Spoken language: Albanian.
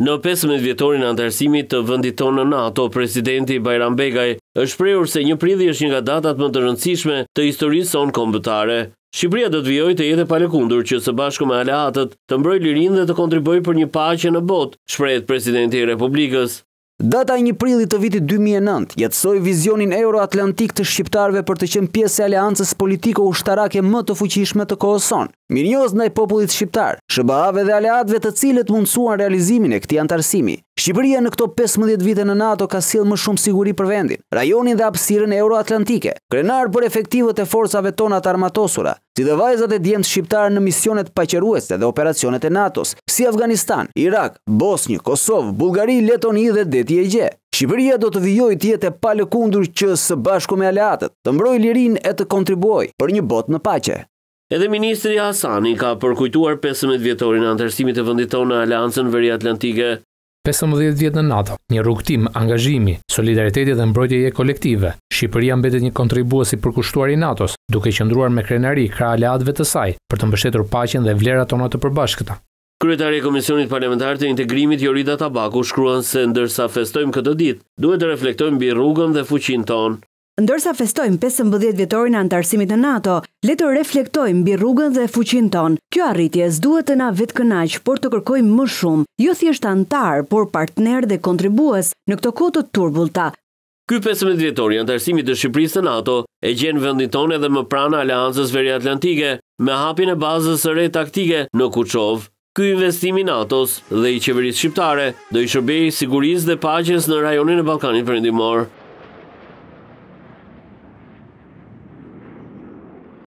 Në 15 vjetorin antarësimit të vëndit tonë në NATO, presidenti Bajram Begaj është prejur se një pridhi është një nga datat më të rëndësishme të historisë sonë kombëtare. Shqipëria do të vjoj të jetë kundur që së bashku me aleatët të mbroj lirin dhe të kontriboj për një pache në bot, shprejt presidenti Republikës. Data një prillit të vitit 2009 jetësoj vizionin euroatlantik të shqiptarve për të qenë pjesë e aleancës politiko ushtarake më të fuqishme të kohëson, Mirjoz ndaj popullit shqiptar, SBA-ve dhe aleatëve të cilët mundsuan realizimin e këtij antarësimi. Shqipëria në këto 15 vite në NATO ka sjell më shumë siguri për vendin, rajonin dhe hapësirën euroatlantike. Krenar për efektivitet e forcave tona të armatosura, si dhe vajzat e djemt shqiptar në misionet paqëruese dhe operacionet e NATO-s, si Afganistan, Irak, Bosnjë, Kosovë, Bullgari, Letoni dhe Deti e Shqipëria do të vijojë të jetë e palëkundur që së bashku me aleatët të mbrojë lirinë e të kontribuojë për një botë në paqe. Edhe ministri Hasani ka përkujtuar 15 vjetorin e anëtarësimit të vendit tonë në Aleancën Veri-Atlantike, 15 vjet në NATO. Një rrugtim, angazhimi, solidariteti dhe mbrojtjeje e kolektive. Shqipëria mbetet një kontribuasi për përkushtuar i NATO-s, duke qëndruar me krenari kra aleatëve të saj për të mbështetur paqen dhe vlerat tona të përbashkëta. Kryetari i Komisionit Parlamentar të Integrimit Jorida Tabaku shkruan se ndërsa festojmë këtë ditë, duhet të reflektojmë mbi rrugën dhe fuqinë tonë. Ndërsa festojmë 15 vjetorin antarësimit në NATO, le të reflektojmë bi rrugën dhe fuqin tonë. Kjo arritjes duhet të na vetë kënaqë, por të kërkojmë më shumë, jo thjesht antarë, por partner dhe kontribues në këto kotët turbulta. Ky 15 vjetori antarësimit të Shqipërisë të NATO e gjenë vendin tonë edhe më prana aleancës Veri Atlantike me hapin e bazës së re taktike në Kuqovë. Ky investimi NATO-s dhe i qeverisë shqiptare dhe i shërbej sigurisë dhe pagjes në rajonin e Balkanit përindimorë.